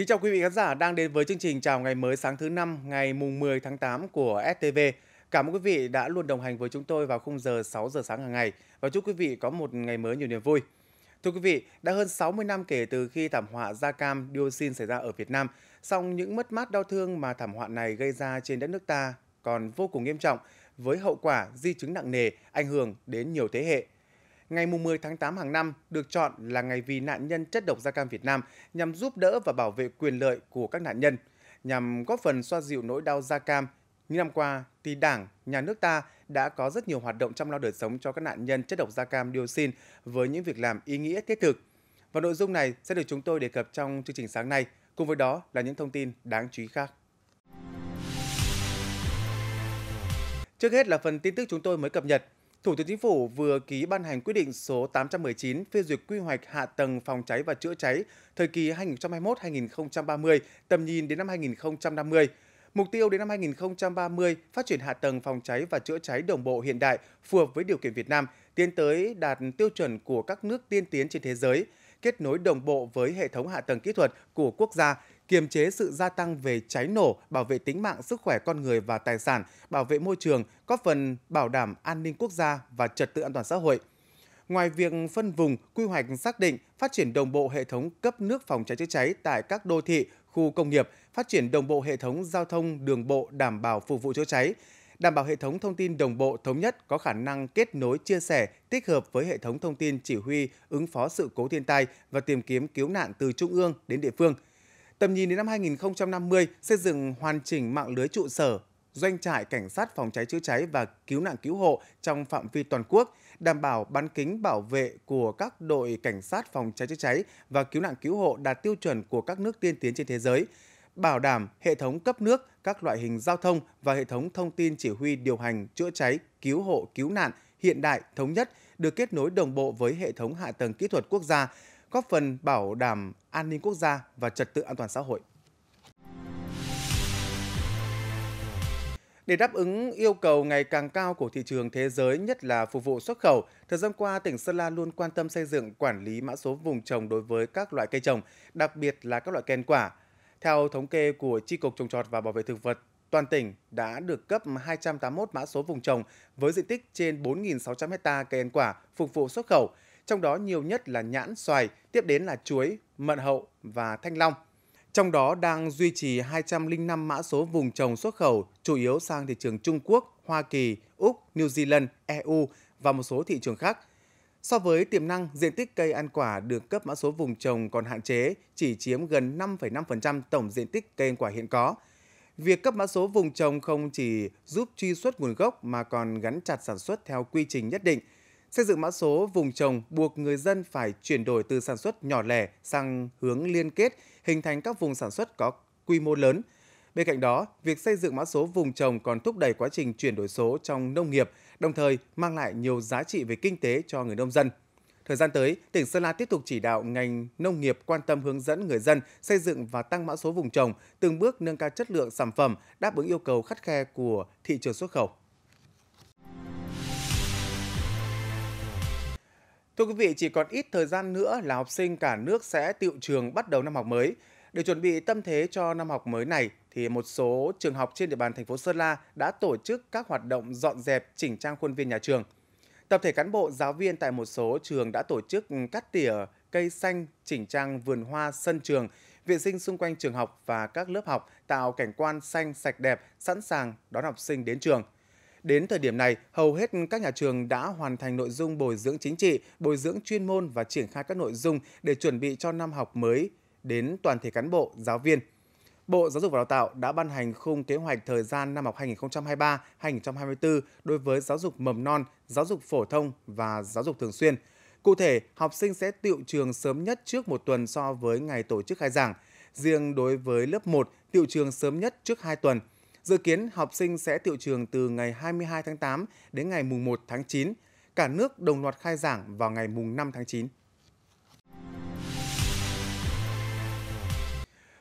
Kính chào quý vị khán giả đang đến với chương trình Chào ngày mới sáng thứ năm ngày mùng 10 tháng 8 của STV. Cảm ơn quý vị đã luôn đồng hành với chúng tôi vào khung giờ 6 giờ sáng hàng ngày và chúc quý vị có một ngày mới nhiều niềm vui. Thưa quý vị, đã hơn 60 năm kể từ khi thảm họa da cam dioxin xảy ra ở Việt Nam, song những mất mát đau thương mà thảm họa này gây ra trên đất nước ta còn vô cùng nghiêm trọng với hậu quả di chứng nặng nề ảnh hưởng đến nhiều thế hệ ngày 10 tháng 8 hàng năm được chọn là ngày vì nạn nhân chất độc da cam Việt Nam nhằm giúp đỡ và bảo vệ quyền lợi của các nạn nhân, nhằm góp phần xoa dịu nỗi đau da cam. Những năm qua, thì Đảng, Nhà nước ta đã có rất nhiều hoạt động chăm lo đời sống cho các nạn nhân chất độc da cam dioxin với những việc làm ý nghĩa thiết thực. Và nội dung này sẽ được chúng tôi đề cập trong chương trình sáng nay, cùng với đó là những thông tin đáng chú ý khác. Trước hết là phần tin tức chúng tôi mới cập nhật – Thủ tướng Chính phủ vừa ký ban hành quyết định số 819 phê duyệt quy hoạch hạ tầng phòng cháy và chữa cháy thời kỳ 2021-2030, tầm nhìn đến năm 2050. Mục tiêu đến năm 2030 phát triển hạ tầng phòng cháy và chữa cháy đồng bộ hiện đại phù hợp với điều kiện Việt Nam, tiến tới đạt tiêu chuẩn của các nước tiên tiến trên thế giới, kết nối đồng bộ với hệ thống hạ tầng kỹ thuật của quốc gia kiềm chế sự gia tăng về cháy nổ, bảo vệ tính mạng, sức khỏe con người và tài sản, bảo vệ môi trường, góp phần bảo đảm an ninh quốc gia và trật tự an toàn xã hội. Ngoài việc phân vùng, quy hoạch xác định phát triển đồng bộ hệ thống cấp nước phòng cháy chữa cháy tại các đô thị, khu công nghiệp, phát triển đồng bộ hệ thống giao thông đường bộ đảm bảo phục vụ chữa cháy, đảm bảo hệ thống thông tin đồng bộ thống nhất có khả năng kết nối chia sẻ tích hợp với hệ thống thông tin chỉ huy ứng phó sự cố thiên tai và tìm kiếm cứu nạn từ trung ương đến địa phương – Tầm nhìn đến năm 2050, xây dựng hoàn chỉnh mạng lưới trụ sở, doanh trại cảnh sát phòng cháy chữa cháy và cứu nạn cứu hộ trong phạm vi toàn quốc, đảm bảo bán kính bảo vệ của các đội cảnh sát phòng cháy chữa cháy và cứu nạn cứu hộ đạt tiêu chuẩn của các nước tiên tiến trên thế giới, bảo đảm hệ thống cấp nước, các loại hình giao thông và hệ thống thông tin chỉ huy điều hành chữa cháy, cứu hộ, cứu nạn hiện đại, thống nhất, được kết nối đồng bộ với hệ thống hạ tầng kỹ thuật quốc gia, góp phần bảo đảm an ninh quốc gia và trật tự an toàn xã hội. Để đáp ứng yêu cầu ngày càng cao của thị trường thế giới, nhất là phục vụ xuất khẩu, thời gian qua tỉnh Sơn La luôn quan tâm xây dựng quản lý mã số vùng trồng đối với các loại cây trồng, đặc biệt là các loại ken quả. Theo thống kê của Tri Cục Trồng Trọt và Bảo vệ Thực vật, toàn tỉnh đã được cấp 281 mã số vùng trồng với diện tích trên 4.600 ha cây ăn quả phục vụ xuất khẩu, trong đó nhiều nhất là nhãn xoài, tiếp đến là chuối, mận hậu và thanh long. Trong đó đang duy trì 205 mã số vùng trồng xuất khẩu, chủ yếu sang thị trường Trung Quốc, Hoa Kỳ, Úc, New Zealand, EU và một số thị trường khác. So với tiềm năng, diện tích cây ăn quả được cấp mã số vùng trồng còn hạn chế, chỉ chiếm gần 5,5% tổng diện tích cây ăn quả hiện có. Việc cấp mã số vùng trồng không chỉ giúp truy xuất nguồn gốc mà còn gắn chặt sản xuất theo quy trình nhất định – Xây dựng mã số vùng trồng buộc người dân phải chuyển đổi từ sản xuất nhỏ lẻ sang hướng liên kết, hình thành các vùng sản xuất có quy mô lớn. Bên cạnh đó, việc xây dựng mã số vùng trồng còn thúc đẩy quá trình chuyển đổi số trong nông nghiệp, đồng thời mang lại nhiều giá trị về kinh tế cho người nông dân. Thời gian tới, tỉnh Sơn La tiếp tục chỉ đạo ngành nông nghiệp quan tâm hướng dẫn người dân xây dựng và tăng mã số vùng trồng, từng bước nâng cao chất lượng sản phẩm, đáp ứng yêu cầu khắt khe của thị trường xuất khẩu. Thưa quý vị, chỉ còn ít thời gian nữa là học sinh cả nước sẽ tiệu trường bắt đầu năm học mới. Để chuẩn bị tâm thế cho năm học mới này, thì một số trường học trên địa bàn thành phố Sơn La đã tổ chức các hoạt động dọn dẹp chỉnh trang khuôn viên nhà trường. Tập thể cán bộ, giáo viên tại một số trường đã tổ chức cắt tỉa cây xanh, chỉnh trang vườn hoa sân trường, vệ sinh xung quanh trường học và các lớp học tạo cảnh quan xanh sạch đẹp, sẵn sàng đón học sinh đến trường – Đến thời điểm này, hầu hết các nhà trường đã hoàn thành nội dung bồi dưỡng chính trị, bồi dưỡng chuyên môn và triển khai các nội dung để chuẩn bị cho năm học mới đến toàn thể cán bộ, giáo viên. Bộ Giáo dục và Đào tạo đã ban hành khung kế hoạch thời gian năm học 2023-2024 đối với giáo dục mầm non, giáo dục phổ thông và giáo dục thường xuyên. Cụ thể, học sinh sẽ tiệu trường sớm nhất trước một tuần so với ngày tổ chức khai giảng. Riêng đối với lớp 1, tiệu trường sớm nhất trước 2 tuần. Dự kiến học sinh sẽ tiệu trường từ ngày 22 tháng 8 đến ngày mùng 1 tháng 9. Cả nước đồng loạt khai giảng vào ngày mùng 5 tháng 9.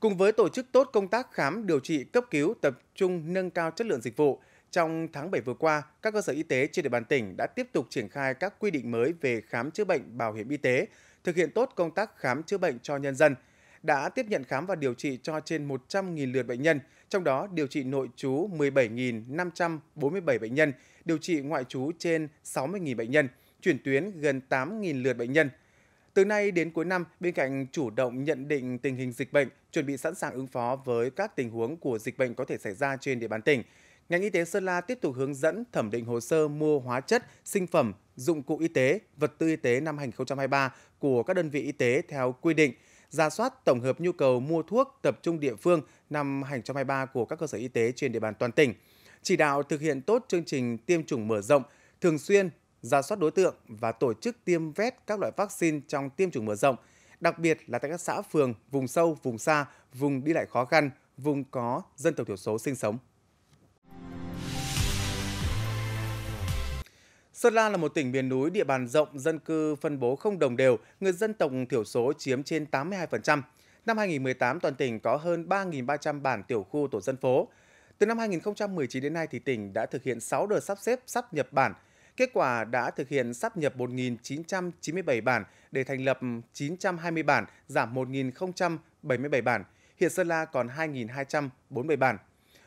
Cùng với tổ chức tốt công tác khám, điều trị, cấp cứu, tập trung nâng cao chất lượng dịch vụ, trong tháng 7 vừa qua, các cơ sở y tế trên địa bàn tỉnh đã tiếp tục triển khai các quy định mới về khám chữa bệnh bảo hiểm y tế, thực hiện tốt công tác khám chữa bệnh cho nhân dân, đã tiếp nhận khám và điều trị cho trên 100.000 lượt bệnh nhân, trong đó điều trị nội trú 17.547 bệnh nhân, điều trị ngoại trú trên 60.000 bệnh nhân, chuyển tuyến gần 8.000 lượt bệnh nhân. Từ nay đến cuối năm, bên cạnh chủ động nhận định tình hình dịch bệnh, chuẩn bị sẵn sàng ứng phó với các tình huống của dịch bệnh có thể xảy ra trên địa bàn tỉnh, ngành y tế Sơn La tiếp tục hướng dẫn thẩm định hồ sơ mua hóa chất, sinh phẩm, dụng cụ y tế, vật tư y tế năm 2023 của các đơn vị y tế theo quy định – ra soát tổng hợp nhu cầu mua thuốc tập trung địa phương năm 2023 của các cơ sở y tế trên địa bàn toàn tỉnh, chỉ đạo thực hiện tốt chương trình tiêm chủng mở rộng, thường xuyên ra soát đối tượng và tổ chức tiêm vét các loại vaccine trong tiêm chủng mở rộng, đặc biệt là tại các xã phường, vùng sâu, vùng xa, vùng đi lại khó khăn, vùng có dân tộc thiểu số sinh sống. Sơn La là một tỉnh miền núi, địa bàn rộng, dân cư phân bố không đồng đều, người dân tộc thiểu số chiếm trên 82%. Năm 2018, toàn tỉnh có hơn 3.300 bản tiểu khu tổ dân phố. Từ năm 2019 đến nay, thì tỉnh đã thực hiện 6 đợt sắp xếp sắp nhập bản. Kết quả đã thực hiện sắp nhập 1.997 bản để thành lập 920 bản, giảm 1.077 bản. Hiện Sơn La còn 2 247 bản.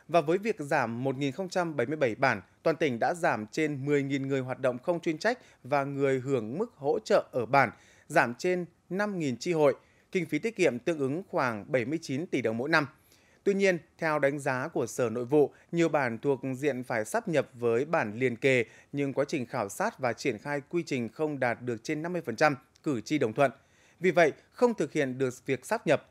Và với việc giảm 1.077 bản, toàn tỉnh đã giảm trên 10.000 người hoạt động không chuyên trách và người hưởng mức hỗ trợ ở bản, giảm trên 5.000 chi hội, kinh phí tiết kiệm tương ứng khoảng 79 tỷ đồng mỗi năm. Tuy nhiên, theo đánh giá của Sở Nội vụ, nhiều bản thuộc diện phải sắp nhập với bản liền kề, nhưng quá trình khảo sát và triển khai quy trình không đạt được trên 50% cử tri đồng thuận. Vì vậy, không thực hiện được việc sắp nhập,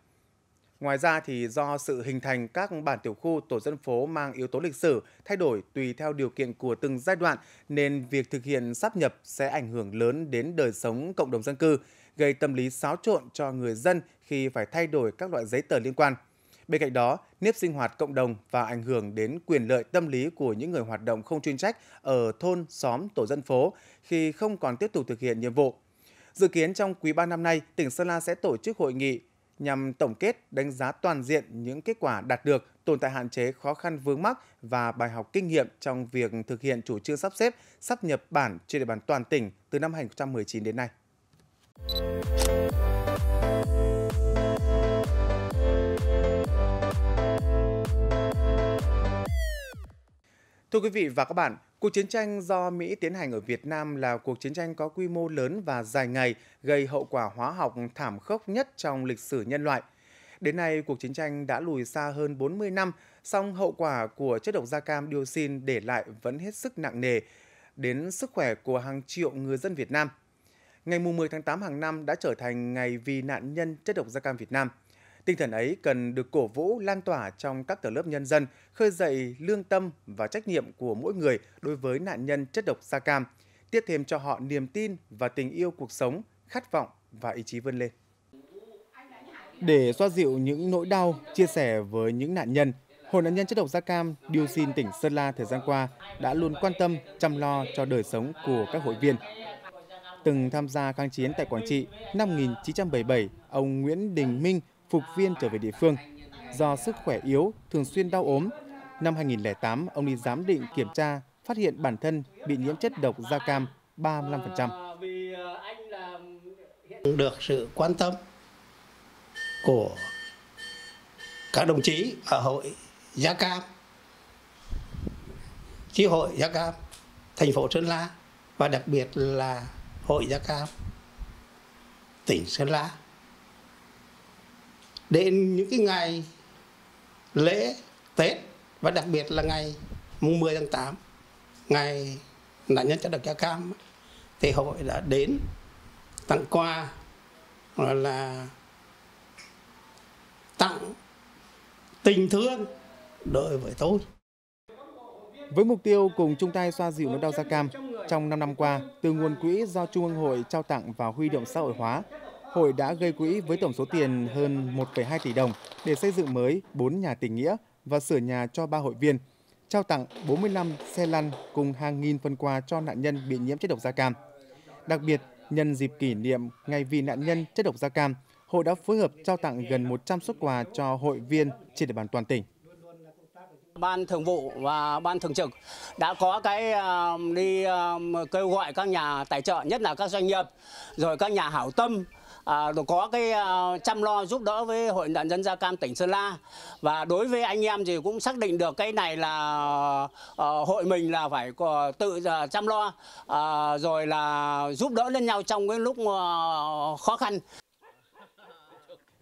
Ngoài ra thì do sự hình thành các bản tiểu khu tổ dân phố mang yếu tố lịch sử thay đổi tùy theo điều kiện của từng giai đoạn nên việc thực hiện sáp nhập sẽ ảnh hưởng lớn đến đời sống cộng đồng dân cư, gây tâm lý xáo trộn cho người dân khi phải thay đổi các loại giấy tờ liên quan. Bên cạnh đó, nếp sinh hoạt cộng đồng và ảnh hưởng đến quyền lợi tâm lý của những người hoạt động không chuyên trách ở thôn, xóm, tổ dân phố khi không còn tiếp tục thực hiện nhiệm vụ. Dự kiến trong quý 3 năm nay, tỉnh Sơn La sẽ tổ chức hội nghị nhằm tổng kết, đánh giá toàn diện những kết quả đạt được, tồn tại hạn chế, khó khăn vướng mắc và bài học kinh nghiệm trong việc thực hiện chủ trương sắp xếp, sắp nhập bản trên địa bàn toàn tỉnh từ năm 2019 đến nay. Thưa quý vị và các bạn, cuộc chiến tranh do Mỹ tiến hành ở Việt Nam là cuộc chiến tranh có quy mô lớn và dài ngày, gây hậu quả hóa học thảm khốc nhất trong lịch sử nhân loại. Đến nay, cuộc chiến tranh đã lùi xa hơn 40 năm, song hậu quả của chất độc da cam dioxin để lại vẫn hết sức nặng nề đến sức khỏe của hàng triệu người dân Việt Nam. Ngày 10 tháng 8 hàng năm đã trở thành ngày vì nạn nhân chất độc da cam Việt Nam – Tinh thần ấy cần được cổ vũ lan tỏa trong các tầng lớp nhân dân, khơi dậy lương tâm và trách nhiệm của mỗi người đối với nạn nhân chất độc da cam, tiếp thêm cho họ niềm tin và tình yêu cuộc sống, khát vọng và ý chí vươn lên. Để xoa dịu những nỗi đau, chia sẻ với những nạn nhân, Hội nạn nhân chất độc da cam điều xin tỉnh Sơn La thời gian qua đã luôn quan tâm, chăm lo cho đời sống của các hội viên. Từng tham gia kháng chiến tại Quảng Trị, năm 1977, ông Nguyễn Đình Minh phục viên trở về địa phương. Do sức khỏe yếu, thường xuyên đau ốm, năm 2008 ông đi giám định kiểm tra, phát hiện bản thân bị nhiễm chất độc da cam 35%. Được sự quan tâm của các đồng chí ở hội da Cam, chi hội da Cam, thành phố Sơn La và đặc biệt là hội da Cam, tỉnh Sơn La đến những cái ngày lễ Tết và đặc biệt là ngày mùng 10 tháng 8 ngày nạn nhân chất độc da cam thì hội đã đến tặng quà là tặng tình thương đối với tôi. Với mục tiêu cùng chung tay xoa dịu nỗi đau da cam, trong 5 năm qua, từ nguồn quỹ do Trung ương hội trao tặng và huy động xã hội hóa, hội đã gây quỹ với tổng số tiền hơn 1,2 tỷ đồng để xây dựng mới 4 nhà tình nghĩa và sửa nhà cho 3 hội viên, trao tặng 45 xe lăn cùng hàng nghìn phần quà cho nạn nhân bị nhiễm chất độc da cam. Đặc biệt, nhân dịp kỷ niệm Ngày vì nạn nhân chất độc da cam, hội đã phối hợp trao tặng gần 100 xuất quà cho hội viên trên địa bàn toàn tỉnh. Ban thường vụ và ban thường trực đã có cái um, đi um, kêu gọi các nhà tài trợ, nhất là các doanh nghiệp, rồi các nhà hảo tâm à, có cái à, chăm lo giúp đỡ với hội nạn dân Gia Cam tỉnh Sơn La và đối với anh em thì cũng xác định được cái này là à, hội mình là phải có, tự à, chăm lo à, rồi là giúp đỡ lẫn nhau trong cái lúc à, khó khăn.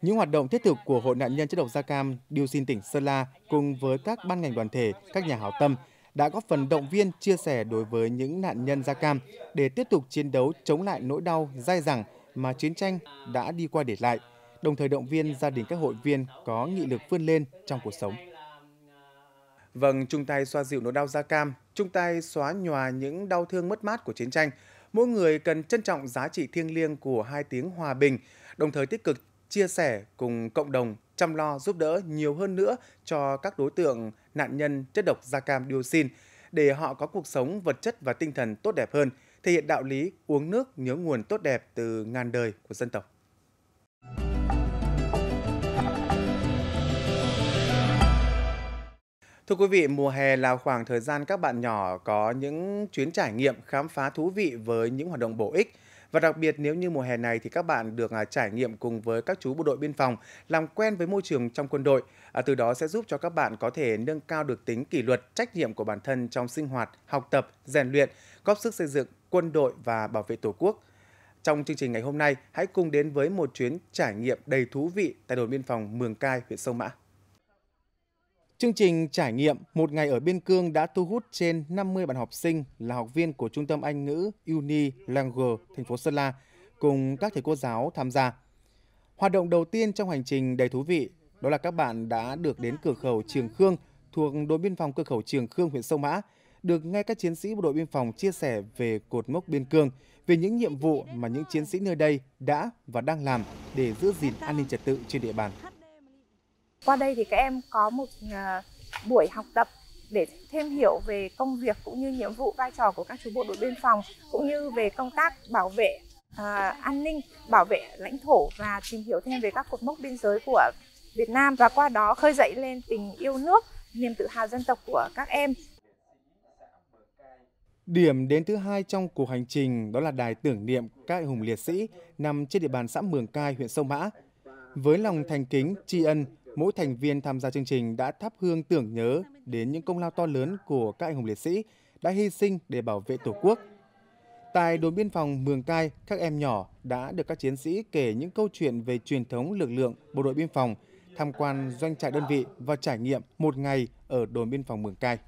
Những hoạt động thiết thực của Hội nạn nhân chất độc da cam Điêu xin tỉnh Sơn La cùng với các ban ngành đoàn thể, các nhà hảo tâm đã góp phần động viên, chia sẻ đối với những nạn nhân da cam để tiếp tục chiến đấu chống lại nỗi đau dai dẳng mà chiến tranh đã đi qua để lại, đồng thời động viên gia đình các hội viên có nghị lực vươn lên trong cuộc sống. Vâng, chung tay xoa dịu nỗi đau da cam, chung tay xóa nhòa những đau thương mất mát của chiến tranh. Mỗi người cần trân trọng giá trị thiêng liêng của hai tiếng hòa bình, đồng thời tích cực chia sẻ cùng cộng đồng chăm lo giúp đỡ nhiều hơn nữa cho các đối tượng nạn nhân chất độc da cam dioxin để họ có cuộc sống vật chất và tinh thần tốt đẹp hơn – thể hiện đạo lý uống nước nhớ nguồn tốt đẹp từ ngàn đời của dân tộc. Thưa quý vị, mùa hè là khoảng thời gian các bạn nhỏ có những chuyến trải nghiệm khám phá thú vị với những hoạt động bổ ích. Và đặc biệt nếu như mùa hè này thì các bạn được à, trải nghiệm cùng với các chú bộ đội biên phòng, làm quen với môi trường trong quân đội. À, từ đó sẽ giúp cho các bạn có thể nâng cao được tính kỷ luật, trách nhiệm của bản thân trong sinh hoạt, học tập, rèn luyện góp sức xây dựng quân đội và bảo vệ Tổ quốc. Trong chương trình ngày hôm nay, hãy cùng đến với một chuyến trải nghiệm đầy thú vị tại đồn biên phòng Mường Cai, huyện Sông Mã. Chương trình trải nghiệm một ngày ở biên cương đã thu hút trên 50 bạn học sinh là học viên của Trung tâm Anh ngữ Uni Language, thành phố Sơn La, cùng các thầy cô giáo tham gia. Hoạt động đầu tiên trong hành trình đầy thú vị đó là các bạn đã được đến cửa khẩu Trường Khương thuộc đồn biên phòng cửa khẩu Trường Khương, huyện Sông Mã được nghe các chiến sĩ bộ đội biên phòng chia sẻ về cột mốc biên cương, về những nhiệm vụ mà những chiến sĩ nơi đây đã và đang làm để giữ gìn an ninh trật tự trên địa bàn. Qua đây thì các em có một ờ, buổi học tập để thêm hiểu về công việc cũng như nhiệm vụ vai trò của các chú bộ đội biên phòng cũng như về công tác bảo vệ à, an ninh, bảo vệ lãnh thổ và tìm hiểu thêm về các cột mốc biên giới của Việt Nam và qua đó khơi dậy lên tình yêu nước, niềm tự hào dân tộc của các em Điểm đến thứ hai trong cuộc hành trình đó là đài tưởng niệm các anh hùng liệt sĩ nằm trên địa bàn xã Mường Cai, huyện Sông Mã. Với lòng thành kính, tri ân, mỗi thành viên tham gia chương trình đã thắp hương tưởng nhớ đến những công lao to lớn của các anh hùng liệt sĩ đã hy sinh để bảo vệ Tổ quốc. Tại đồn biên phòng Mường Cai, các em nhỏ đã được các chiến sĩ kể những câu chuyện về truyền thống lực lượng bộ đội biên phòng, tham quan doanh trại đơn vị và trải nghiệm một ngày ở đồn biên phòng Mường Cai.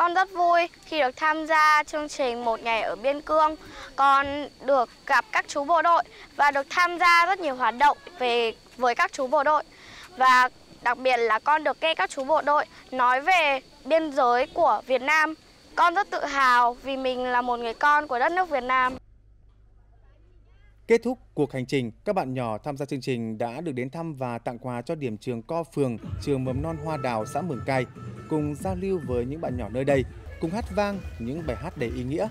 Con rất vui khi được tham gia chương trình Một Ngày ở Biên Cương. Con được gặp các chú bộ đội và được tham gia rất nhiều hoạt động về với các chú bộ đội. Và đặc biệt là con được nghe các chú bộ đội nói về biên giới của Việt Nam. Con rất tự hào vì mình là một người con của đất nước Việt Nam. Kết thúc cuộc hành trình, các bạn nhỏ tham gia chương trình đã được đến thăm và tặng quà cho điểm trường Co Phường, trường mầm non Hoa Đào, xã Mường Cai, cùng giao lưu với những bạn nhỏ nơi đây, cùng hát vang những bài hát đầy ý nghĩa.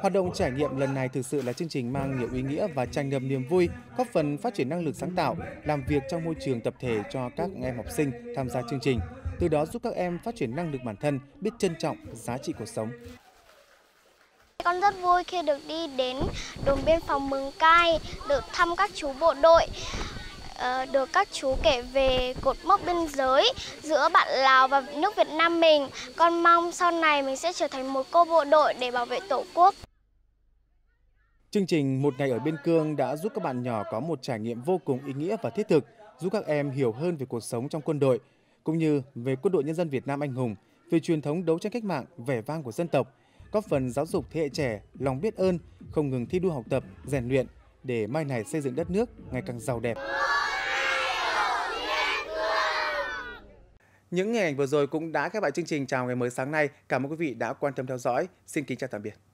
Hoạt động trải nghiệm lần này thực sự là chương trình mang nhiều ý nghĩa và tràn ngập niềm vui, góp phần phát triển năng lực sáng tạo, làm việc trong môi trường tập thể cho các em học sinh tham gia chương trình, từ đó giúp các em phát triển năng lực bản thân, biết trân trọng giá trị cuộc sống. Con rất vui khi được đi đến đồn biên phòng Mường Cai, được thăm các chú bộ đội, ờ, được các chú kể về cột mốc biên giới giữa bạn Lào và nước Việt Nam mình. Con mong sau này mình sẽ trở thành một cô bộ đội để bảo vệ Tổ quốc. Chương trình Một ngày ở biên cương đã giúp các bạn nhỏ có một trải nghiệm vô cùng ý nghĩa và thiết thực, giúp các em hiểu hơn về cuộc sống trong quân đội, cũng như về quân đội nhân dân Việt Nam anh hùng, về truyền thống đấu tranh cách mạng vẻ vang của dân tộc, góp phần giáo dục thế hệ trẻ lòng biết ơn, không ngừng thi đua học tập, rèn luyện để mai này xây dựng đất nước ngày càng giàu đẹp. Những hình ảnh vừa rồi cũng đã khép lại chương trình chào ngày mới sáng nay. Cảm ơn quý vị đã quan tâm theo dõi. Xin kính chào tạm biệt.